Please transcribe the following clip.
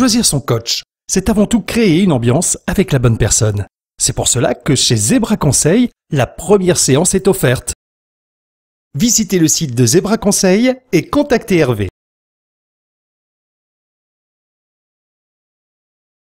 Choisir son coach, c'est avant tout créer une ambiance avec la bonne personne. C'est pour cela que chez Zebra Conseil, la première séance est offerte. Visitez le site de Zebra Conseil et contactez Hervé.